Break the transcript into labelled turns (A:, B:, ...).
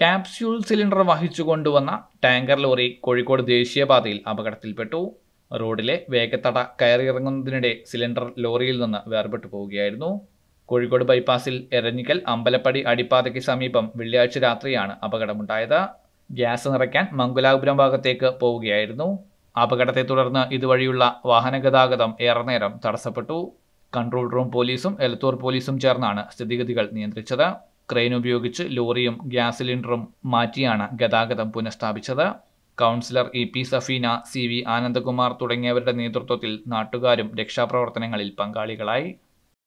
A: capsule cylinder വഹിച്ചു കൊണ്ടുവന്ന tanker lorry Kozhikode ദേശീയപാതയിൽ അപകടത്തിൽപ്പെട്ടു റോഡിലെ വേഗത്തട കയറിയിറങ്ങുന്നതിനിടെ സിലിണ്ടർ ലോറിയിൽ നിന്ന് വേർപെട്ടു പോവുകയായിരുന്നു കോഴിക്കോട് ബൈപ്പാസിൽ എരഞ്ഞിക്കൽ അമ്പലപ്പടി അടിപ്പാതയ്ക്ക് സമീപം വെള്ളിയാഴ്ച രാത്രിയാണ് അപകടമുണ്ടായത് ഗ്യാസ് നിറയ്ക്കാൻ മംഗുലാപുരം ഭാഗത്തേക്ക് പോവുകയായിരുന്നു അപകടത്തെ തുടർന്ന് ഇതുവഴിയുള്ള വാഹന ഗതാഗതം ഏറെ നേരം തടസ്സപ്പെട്ടു കൺട്രോൾ റൂം പോലീസും എലത്തൂർ പോലീസും ചേർന്നാണ് സ്ഥിതിഗതികൾ നിയന്ത്രിച്ചത് ക്രെയിൻ ഉപയോഗിച്ച് ലോറിയും ഗ്യാസ് സിലിണ്ടറും മാറ്റിയാണ് ഗതാഗതം പുനഃസ്ഥാപിച്ചത് councillor E P Safeena C V Anandakumar തുടങ്ങിയവരുടെ നേതൃത്വത്തിൽ നാട്ടുകാരും രക്ഷാപ്രവർത്തനങ്ങളിൽ പങ്കാളികളായി